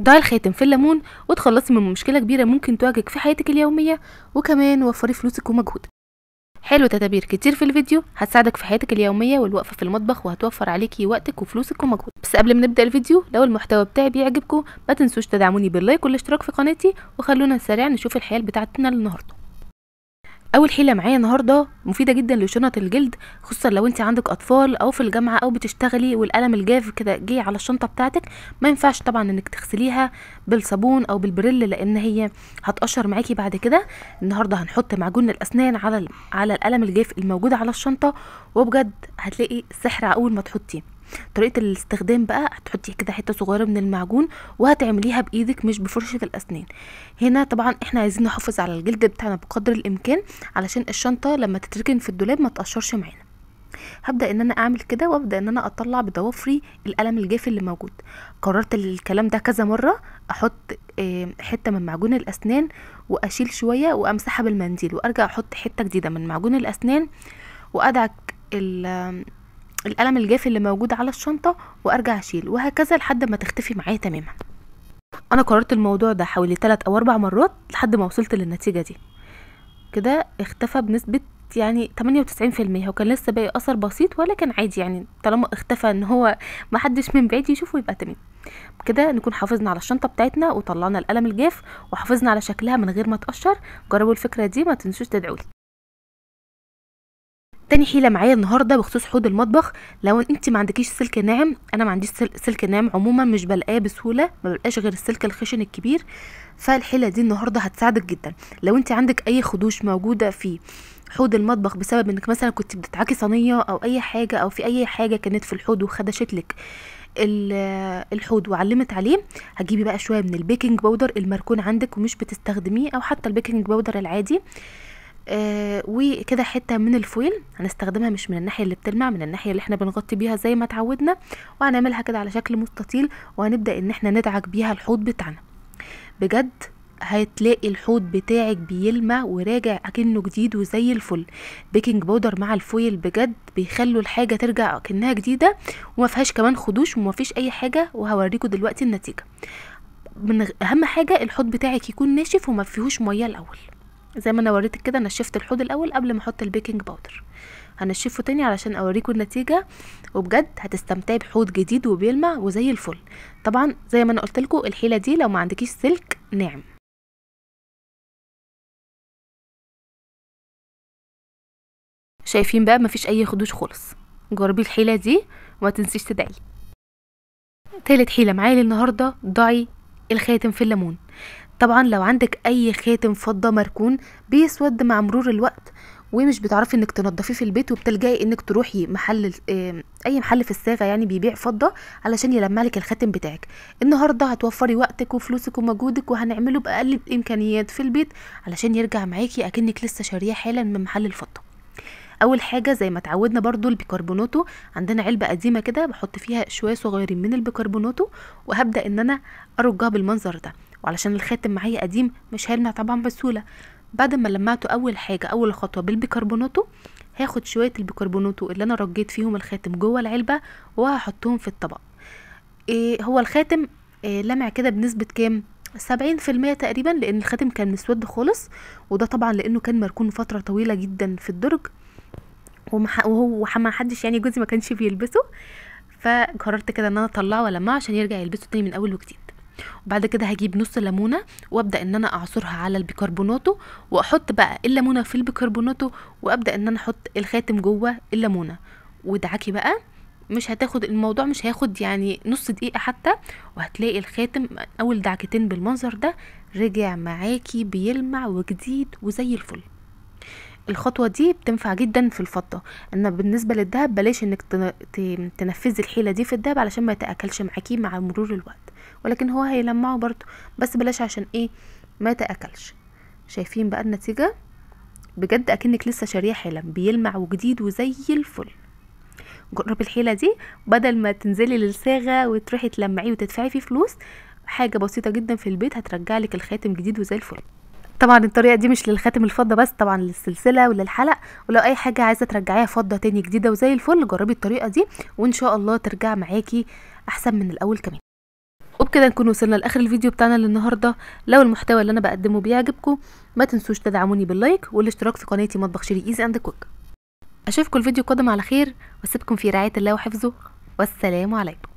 ضعي الخاتم في الليمون وتخلصي من مشكله كبيره ممكن تواجهك في حياتك اليوميه وكمان وفري فلوسك ومجهودك حلو تدابير كتير في الفيديو هتساعدك في حياتك اليومية والوقفة في المطبخ وهتوفر عليكي وقتك وفلوسك ومجهودك بس قبل ما نبدأ الفيديو لو المحتوى بتاعي بيعجبكم ما تنسوش تدعموني باللايك والاشتراك في قناتي وخلونا سريعا نشوف الحياة بتاعتنا النهارده اول حيله معايا النهارده مفيده جدا لشنط الجلد خصوصا لو انت عندك اطفال او في الجامعه او بتشتغلي والقلم الجاف كده جه على الشنطه بتاعتك ما ينفعش طبعا انك تغسليها بالصابون او بالبريل لان هي هتقشر معاكي بعد كده النهارده هنحط معجون الاسنان على على القلم الجاف الموجود على الشنطه وبجد هتلاقي سحر اول ما تحطيه طريقه الاستخدام بقى هتحطي كده حته صغيره من المعجون وهتعمليها بايدك مش بفرشه الاسنان هنا طبعا احنا عايزين نحافظ على الجلد بتاعنا بقدر الامكان علشان الشنطه لما تتركن في الدولاب ما تقشرش معانا هبدا ان انا اعمل كده وابدا ان انا اطلع بضوافري القلم الجاف اللي موجود قررت الكلام ده كذا مره احط حته من معجون الاسنان واشيل شويه وامسحها بالمنديل وارجع احط حته جديده من معجون الاسنان وادعك القلم الجاف اللي موجود على الشنطة وارجع اشيل وهكذا لحد ما تختفي معايا تماما انا قررت الموضوع ده حوالي 3 او 4 مرات لحد ما وصلت للنتيجة دي كده اختفى بنسبة يعني 98% هو كان لسه باقي اثر بسيط ولكن عادي يعني طالما اختفى ان هو محدش من بعيد يشوفه يبقى تمام كده نكون حافظنا على الشنطه بتاعتنا وطلعنا القلم الجاف وحافظنا على شكلها من غير ما تقشر جربوا الفكره دي ما تنسوش تدعولي تاني حيله معايا النهارده بخصوص حوض المطبخ لو انت ما عندكيش سلك ناعم انا ما عنديش سلك ناعم عموما مش بلاقاه بسهوله ما بلقاش غير السلك الخشن الكبير فالحيله دي النهارده هتساعدك جدا لو انت عندك اي خدوش موجوده في حوض المطبخ بسبب انك مثلا كنت بتتعكي صينيه او اي حاجه او في اي حاجه كانت في الحوض وخدشت لك الحوض وعلمت عليه هتجيبي بقى شويه من البيكنج باودر المركون عندك ومش بتستخدميه او حتى البيكنج باودر العادي آه وكده حته من الفويل هنستخدمها مش من الناحيه اللي بتلمع من الناحيه اللي احنا بنغطي بيها زي ما اتعودنا وهنعملها كده على شكل مستطيل وهنبدا ان احنا ندعك بيها الحوض بتاعنا بجد هتلاقي الحوض بتاعك بيلمع وراجع اكنه جديد وزي الفل بيكنج بودر مع الفويل بجد بيخلوا الحاجه ترجع اكنها جديده وما فيهاش كمان خدوش وما فيش اي حاجه وهوريكم دلوقتي النتيجه من اهم حاجه الحوض بتاعك يكون ناشف وما فيهوش ميه الاول زي ما انا وريتك كده نشفت الحوض الاول قبل ما احط البيكنج باودر هنشفه تاني علشان اوريكم النتيجه وبجد هتستمتعي بحوض جديد وبيلمع وزي الفل طبعا زي ما انا قلت لكم الحيله دي لو ما عندكيش سلك ناعم شايفين بقى مفيش اي خدوش خالص جربي الحيله دي وما تنسيش تدعي تالت حيله معايا للنهارده ضعي الخاتم في الليمون طبعا لو عندك اي خاتم فضه مركون بيسود مع مرور الوقت ومش بتعرفي انك تنضفيه في البيت وبتلجئي انك تروحي محل اي محل في الصاغه يعني بيبيع فضه علشان يلمع لك الخاتم بتاعك النهارده هتوفري وقتك وفلوسك ومجهودك وهنعمله باقل الامكانيات في البيت علشان يرجع معاكي اكنك لسه شاريه حالا من محل الفضه اول حاجه زي ما اتعودنا برضو البيكربوناتو عندنا علبه قديمه كده بحط فيها شويه صغيرين من البيكربوناتو وهبدا ان انا ارجها بالمنظر ده وعلشان الخاتم معايا قديم مش هيلمع طبعا بسهوله بعد ما لمعته اول حاجه اول خطوه بالبيكربوناتو هاخد شويه البيكربوناتو اللي انا رجيت فيهم الخاتم جوه العلبه وهحطهم في الطبق إيه هو الخاتم إيه لمع كده بنسبه كام سبعين في المية تقريبا لان الخاتم كان مسود خالص وده طبعا لانه كان مركون فتره طويله جدا في الدرج وهو ما حدش يعني جوزي ما كانش بيلبسه فقررت كده ان انا اطلعه ولمعه عشان يرجع يلبسه تاني من اول وجديد وبعد كده هجيب نص ليمونه وابدا ان انا اعصرها على البيكربوناتو واحط بقى الليمونه في البيكربوناتو وابدا ان انا احط الخاتم جوه الليمونه وادعكي بقى مش هتاخد الموضوع مش هياخد يعني نص دقيقه حتى وهتلاقي الخاتم اول دعكتين بالمنظر ده رجع معاكي بيلمع وجديد وزي الفل الخطوة دي بتنفع جدا في الفضة اما بالنسبة للدهب بلاش انك تنفذي الحيلة دي في الدهب علشان ما يتأكلش معاكي مع مرور الوقت ولكن هو هيلمعه برضو بس بلاش عشان ايه ما تاكلش شايفين بقى النتيجه بجد اكنك لسه شاريه حلم بيلمع وجديد وزي الفل جرب الحيله دي بدل ما تنزلي للصاغه وتروحي تلمعيه وتدفعي فيه فلوس حاجه بسيطه جدا في البيت هترجع لك الخاتم جديد وزي الفل طبعا الطريقه دي مش للخاتم الفضه بس طبعا للسلسله وللحلق ولو اي حاجه عايزه ترجعيها فضه تاني جديده وزي الفل جربي الطريقه دي وان شاء الله ترجع معاكي احسن من الاول كمان وبكده نكون وصلنا لاخر الفيديو بتاعنا للنهارده لو المحتوى اللي انا بقدمه بيعجبكم ما تنسوش تدعموني باللايك والاشتراك في قناتي مطبخ شيري ايزي اند كوك اشوفكم الفيديو القادم على خير واسيبكم في رعايه الله وحفظه والسلام عليكم